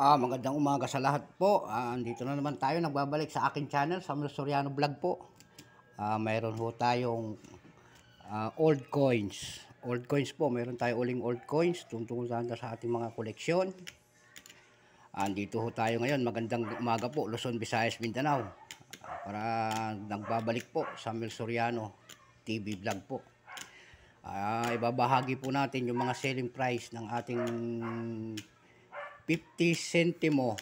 Ah, magandang umaga sa lahat po. Ah, andito na naman tayo nagbabalik sa akin channel, Samuel Soriano Vlog po. Ah, mayroon ho tayong ah, old coins. Old coins po, mayroon tayo uling old coins tungtungo sa sa ating mga koleksyon. Ah, andito ho tayo ngayon, magandang umaga po, Luzon, Visayas, Mindanao. Ah, para nagbabalik po, Samuel Soriano TV Vlog po. Ah, ibabahagi po natin yung mga selling price ng ating 50 centimo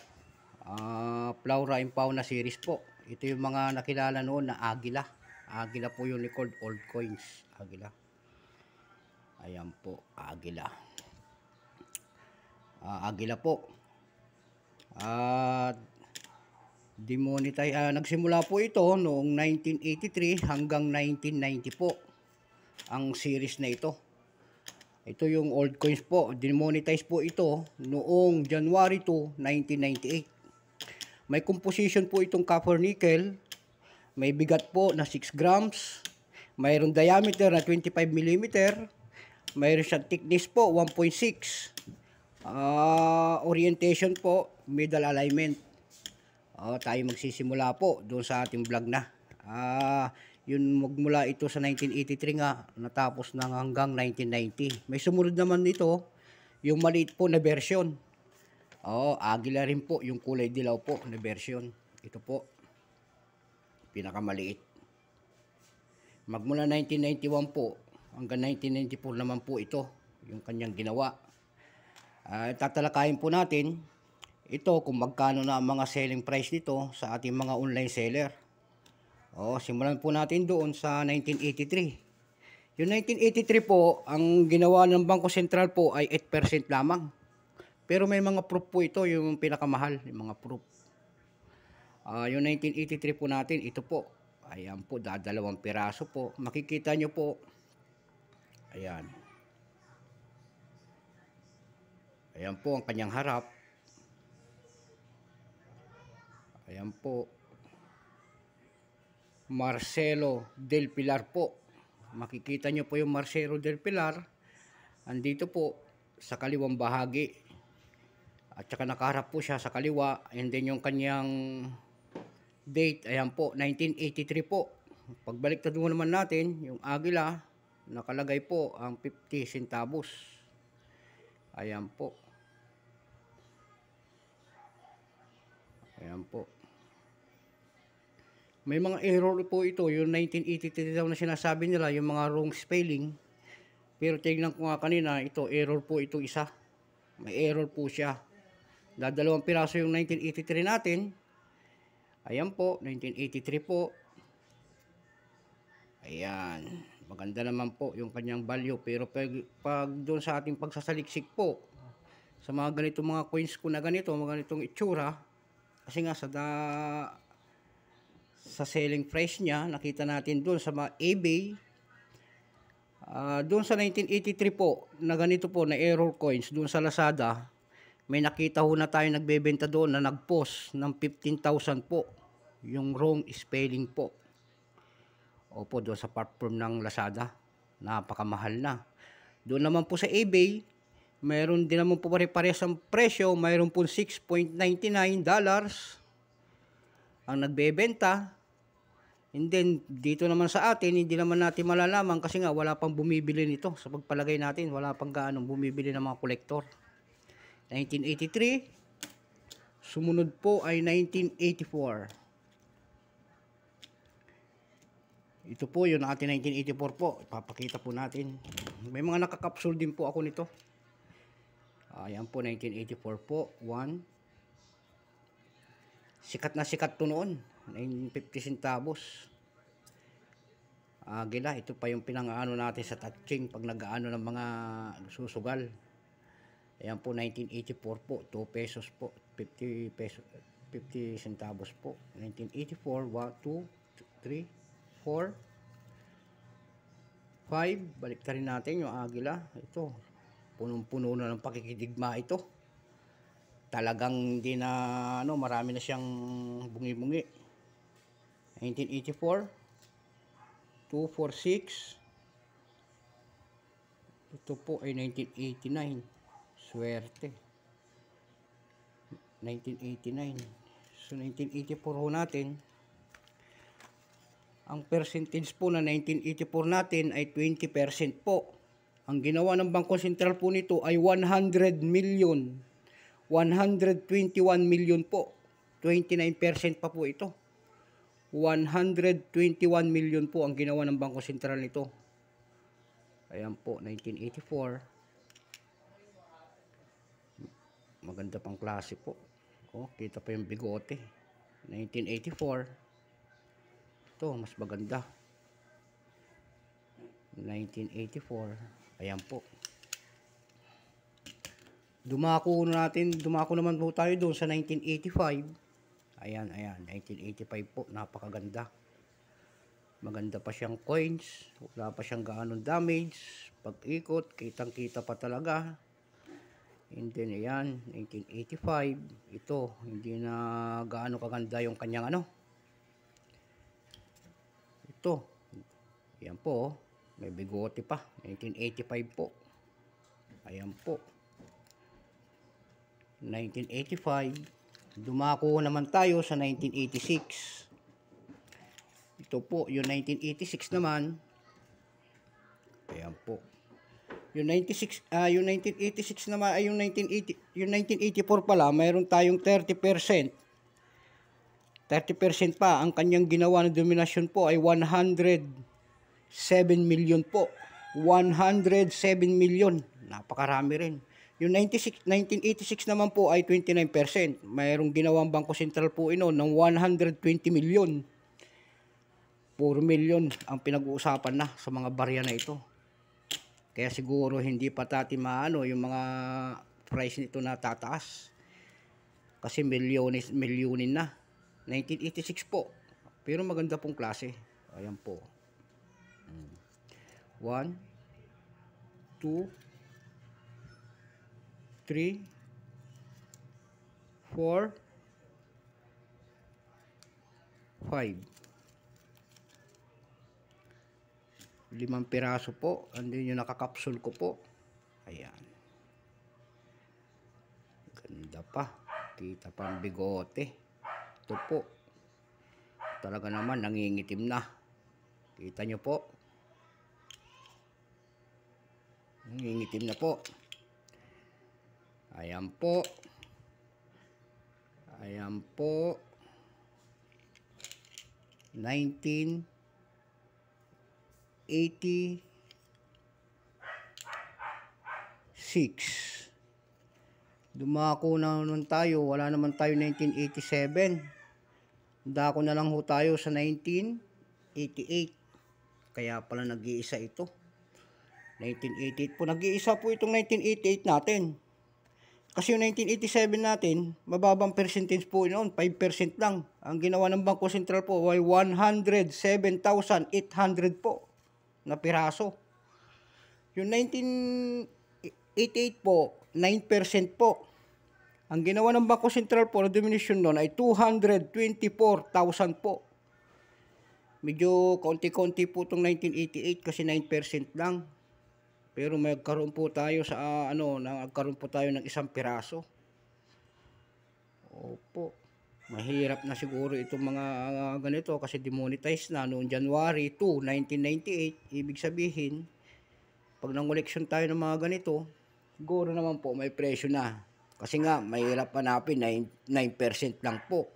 uh, ah, Plaura Impauna series po. Ito yung mga nakilala noon na Agila. Agila po yung record old coins. Agila. Ayan po, Agila. Uh, Agila po. At uh, demonetize uh, ah, nagsimula po ito noong 1983 hanggang 1990 po ang series na ito. Ito yung old coins po. Demonetize po ito noong January 2, 1998. May composition po itong copper nickel. May bigat po na 6 grams. Mayroon diameter na 25 mm. Mayroon siyang thickness po 1.6. Uh, ah, orientation po, middle alignment. Uh, tayo magsisimula po doon sa ating vlog na. Ah... Uh, yun magmula ito sa 1983 nga, natapos na hanggang 1990. May sumunod naman ito, yung maliit po na version. Oo, agila rin po, yung kulay dilaw po na version. Ito po, pinakamaliit. Magmula 1991 po, hanggang 1994 naman po ito, yung kanyang ginawa. Uh, tatalakayin po natin ito kung magkano na ang mga selling price nito sa ating mga online seller. O, oh, simulan po natin doon sa 1983. Yung 1983 po, ang ginawa ng Bangko Sentral po ay 8% lamang. Pero may mga proof po ito, yung pinakamahal, yung mga proof. Uh, yung 1983 po natin, ito po. Ayan po, dadalawang piraso po. Makikita nyo po. Ayan. Ayan po ang kanyang harap. Ayan po. Marcelo del Pilar po. Makikita nyo po yung Marcelo del Pilar. Andito po sa kaliwang bahagi. At saka nakaharap po siya sa kaliwa. And then yung kanyang date, ayan po, 1983 po. Pagbalik na doon naman natin, yung agila, nakalagay po ang 50 centavos. Ayan po. Ayan po. May mga error po ito, yung 1983 daw na sinasabi nila, yung mga wrong spelling. Pero tingnan ko nga kanina, ito, error po ito isa. May error po siya. Dadalawang piraso yung 1983 natin. Ayan po, 1983 po. Ayan. Maganda naman po yung kanyang value. Pero pag, pag doon sa ating pagsasaliksik po, sa mga ganitong mga coins ko na ganito, mga ganitong itsura, kasi nga sa da sa selling price niya, nakita natin doon sa mga eBay, uh, doon sa 1983 po, na ganito po, na error coins, doon sa Lazada, may nakita ho na tayo nagbebenta doon na nag-post ng 15,000 po, yung wrong spelling po. Opo, doon sa platform ng Lazada, napakamahal na. Doon naman po sa eBay, mayroon din naman po pare-parehas ang presyo, mayroon po 6.99 dollars, ang nagbebenta. And then, dito naman sa atin, hindi naman natin malalaman kasi nga wala pang bumibili nito. Sa pagpalagay natin, wala pang gaano bumibili ng mga kolektor. 1983. Sumunod po ay 1984. Ito po yung ating 1984 po. Ipapakita po natin. May mga nakakapsul din po ako nito. Ayan ah, po 1984 po. 1, sikat na sikat to noon 950 centavos uh, gila ito pa yung pinangaano natin sa touching pag nagaano ng mga susugal ayan po 1984 po 2 pesos po 50 pesos 50 centavos po 1984 1, 2, 3, 4 5 balik ka rin natin yung agila ito punong puno na ng pakikidigma ito talagang hindi na ano, marami na siyang bungi-bungi. 1984, 246, ito po ay 1989. Swerte. 1989. So 1984 ho natin. Ang percentage po na 1984 natin ay 20% po. Ang ginawa ng Bangko Sentral po nito ay 100 million 121 million po. 29% pa po ito. 121 million po ang ginawa ng Bangko Sentral nito. Ayan po, 1984. Maganda pang klase po. Oh, kita pa yung bigote. 1984. Ito, mas maganda. 1984. Ayan po. Dumako natin, dumako naman po tayo doon sa 1985. Ayan, ayan, 1985 po, napakaganda. Maganda pa siyang coins, wala pa siyang gaanong damage. Pag-ikot, kitang-kita pa talaga. And then, ayan, 1985. Ito, hindi na gaano kaganda yung kanyang ano. Ito, ayan po, oh, may bigote pa, 1985 po. Ayan po. 1985. Dumako naman tayo sa 1986. Ito po, yung 1986 naman. Ayan po. Yung 96 ah uh, yung 1986 naman ay yung 1980 yung 1984 pala, mayroon tayong 30%. 30% pa ang kanyang ginawa na dominasyon po ay 107 million po. 107 million. Napakarami rin. Yung 96, 1986 naman po ay 29%. Mayroong ginawang Bangko Sentral po ino ng 120 million. 4 million ang pinag-uusapan na sa mga barya na ito. Kaya siguro hindi pa tati yung mga price nito na tataas. Kasi milyones, milyonin na. 1986 po. Pero maganda pong klase. Ayan po. 1, hmm. 2, 3 4 5 limang piraso po and then yung nakakapsul ko po ayan ganda pa kita pang bigote ito po talaga naman nangingitim na kita nyo po nangingitim na po Ayan po. Ayan po. 19 80 6 Dumako na naman tayo. Wala naman tayo 1987. Dako na lang ho tayo sa 1988. Kaya pala nag-iisa ito. 1988 po. Nag-iisa po itong 1988 natin. Kasi yung 1987 natin, mababang percentage po noon, 5% lang. Ang ginawa ng Bangko Sentral po ay 107,800 po na piraso. Yung 1988 po, 9% po. Ang ginawa ng Bangko Sentral po na diminution noon ay 224,000 po. Medyo konti-konti po itong 1988 kasi 9% lang. Pero magkaroon po tayo sa uh, ano, nagkaroon po tayo ng isang piraso. Opo. Mahirap na siguro itong mga uh, ganito kasi demonetized na noong January 2, 1998. Ibig sabihin, pag nangoleksyon tayo ng mga ganito, siguro naman po may presyo na. Kasi nga, mahirap hanapin, 9%, 9% lang po.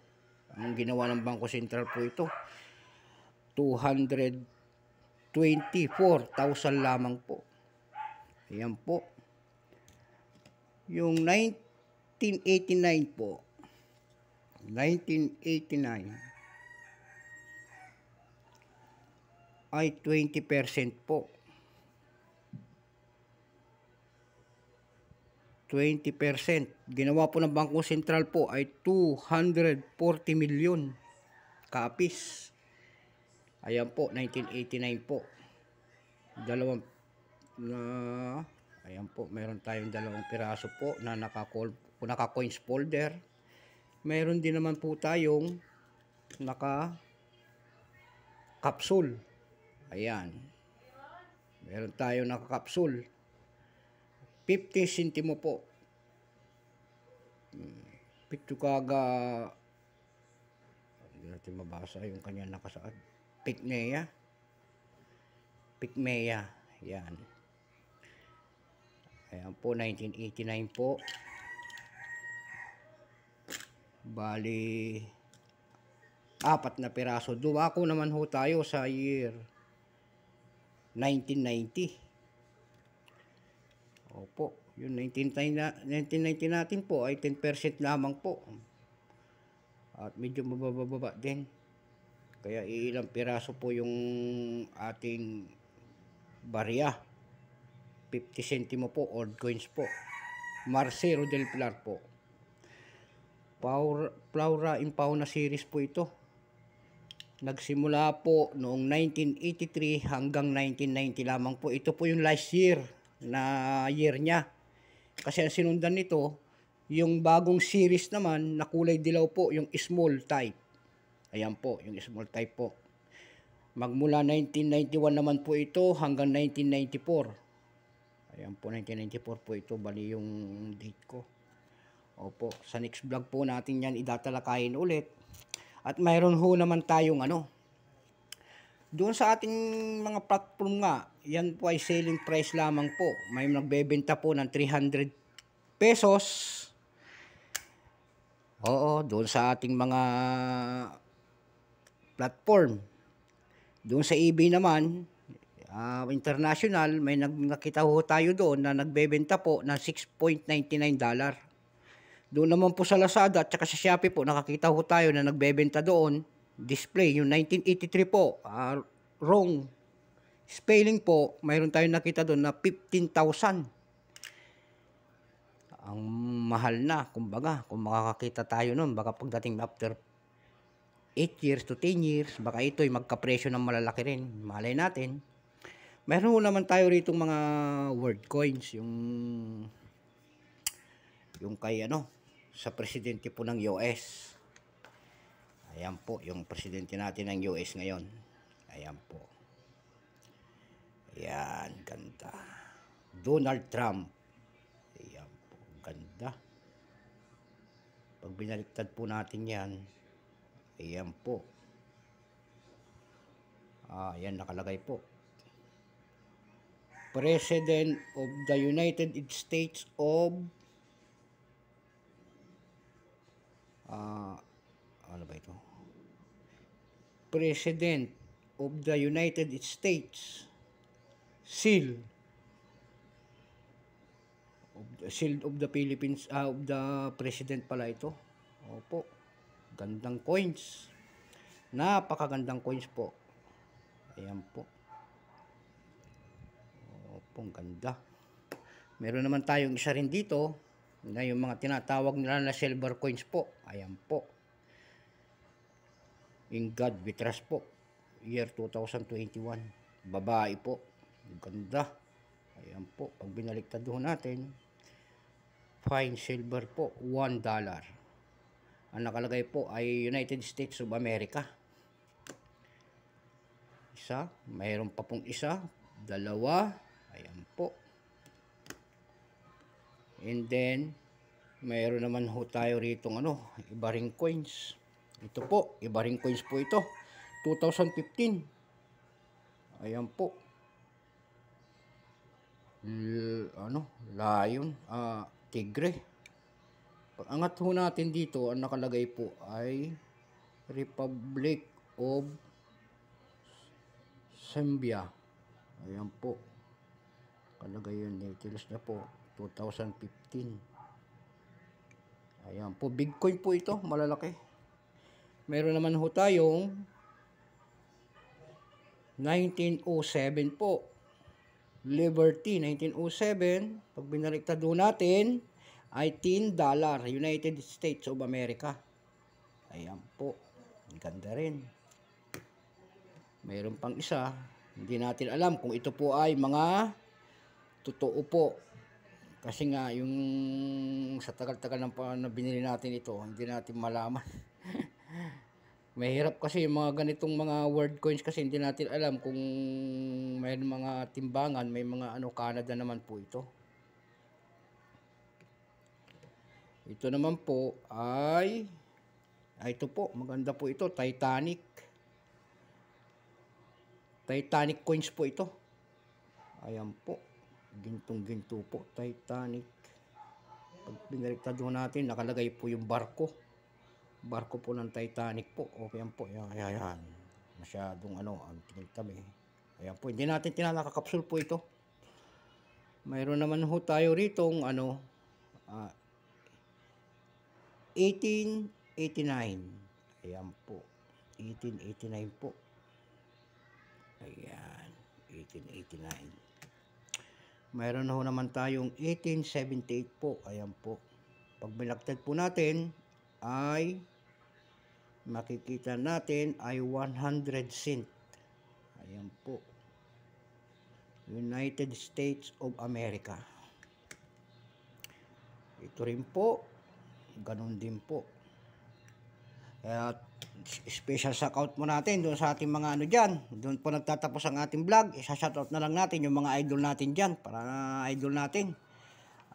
Ang ginawa ng Bangko Sentral po ito, 224,000 lamang po. Ayan po. Yung 1989 po. 1989 ay 20% po. 20%. Ginawa po ng Bangko Sentral po ay 240 milyon kapis. Ayan po, 1989 po. Dalawang na ayan po meron tayong dalawang piraso po na naka, naka coins folder meron din naman po tayong naka capsule ayan meron tayong naka capsule 50 sentimo po hmm. pito kaga hindi natin mabasa yung kanya nakasaad pikneya pikmeya yan Ayan po, 1989 po. Bali, apat na piraso. Dumako naman ho tayo sa year 1990. Opo, yung 1990, 1990 natin po ay 10% lamang po. At medyo mabababa din. Kaya ilang piraso po yung ating barya. 50 centimo po old coins po Marcelo del Pilar po Paura, Plaura in Pauna series po ito nagsimula po noong 1983 hanggang 1990 lamang po ito po yung last year na year niya kasi ang sinundan nito yung bagong series naman na kulay dilaw po yung small type ayan po yung small type po Magmula 1991 naman po ito hanggang 1994. Ayan po, 1994 po ito. Bali yung date ko. Opo, sa next vlog po natin yan idatalakayin ulit. At mayroon ho naman tayong ano. Doon sa ating mga platform nga, yan po ay selling price lamang po. May nagbebenta po ng 300 pesos. Oo, doon sa ating mga platform. Doon sa eBay naman, uh, international, may nag, nakita ho tayo doon na nagbebenta po ng 6.99 dollar. Doon naman po sa Lazada at sa Shopee po, nakakita ho tayo na nagbebenta doon. Display, yung 1983 po, uh, wrong spelling po, mayroon tayong nakita doon na 15,000. Ang mahal na, kumbaga, kung makakakita tayo noon, baka pagdating after 8 years to 10 years, baka ito'y magkapresyo ng malalaki rin. Malay natin. Meron naman tayo rito mga word coins, yung yung kay ano, sa presidente po ng US. Ayan po, yung presidente natin ng US ngayon. Ayan po. Ayan, ganda. Donald Trump. Ayan po, ganda. Pag binaliktad po natin yan, ayan po. Ah, ayan, nakalagay po. President of the United States of uh, ano ba ito? President of the United States seal of the, seal of the Philippines uh, of the president pala ito opo gandang coins napakagandang coins po ayan po Pong ganda. Meron naman tayong isa rin dito na yung mga tinatawag nila na silver coins po. Ayan po. In God we trust po. Year 2021. Babae po. Ganda. Ayan po. Pag binaliktad doon natin, fine silver po, 1 dollar. Ang nakalagay po ay United States of America. Isa. Mayroon pa pong isa. Dalawa. Ayan po. And then, mayroon naman ho tayo rito ng ano, iba ring coins. Ito po, iba ring coins po ito. 2015. Ayan po. L ano, lion, uh, tigre. Pag angat ho natin dito, ang nakalagay po ay Republic of Zambia. Ayan po kalagayan details niya po 2015 ayan po bitcoin po ito malalaki meron naman ho tayong 1907 po Liberty 1907 pag binaliktad do natin ay 10 dollar United States of America ayan po ganda rin meron pang isa hindi natin alam kung ito po ay mga totoo po kasi nga yung sa tagal-tagal ng na binili natin ito hindi natin malaman mahirap kasi yung mga ganitong mga word coins kasi hindi natin alam kung may mga timbangan may mga ano Canada naman po ito ito naman po ay ay ah, ito po maganda po ito Titanic Titanic coins po ito ayan po gintong ginto po Titanic pag pinaliktad natin nakalagay po yung barko barko po ng Titanic po okay yan po yan, yan, yan. masyadong ano ang tingin kami ayan po hindi natin tinanakakapsul po ito mayroon naman ho tayo rito ritong ano uh, ah, 1889 ayan po 1889 po ayan 1889 mayroon na ho naman tayong 1878 po. Ayan po. Pag binagtad po natin ay makikita natin ay 100 cent. Ayan po. United States of America. Ito rin po. Ganun din po. At special shoutout mo natin doon sa ating mga ano dyan. Doon po nagtatapos ang ating vlog. Isa-shoutout na lang natin yung mga idol natin dyan. Para na idol natin.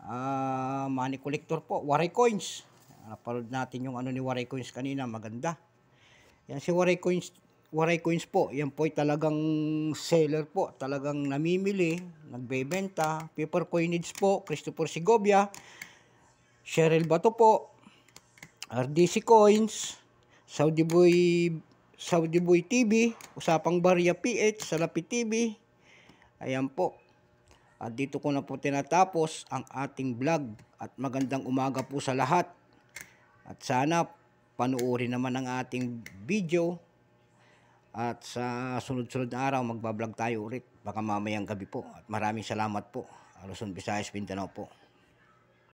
Uh, money collector po. Waray Coins. Napalood natin yung ano ni Waray Coins kanina. Maganda. Yan si Waray Coins. Waray Coins po. Yan po talagang seller po. Talagang namimili. Nagbebenta. Paper coinage po. Christopher Segovia. Cheryl Bato po. RDC Coins. Saudi Boy Saudi Boy TV, Usapang Barya PH, Salapi TV. Ayan po. At dito ko na po tinatapos ang ating vlog at magandang umaga po sa lahat. At sana panuorin naman ang ating video at sa sunod-sunod na araw magbablog tayo ulit baka mamayang gabi po at maraming salamat po. Aluson Visayas Pintanaw po.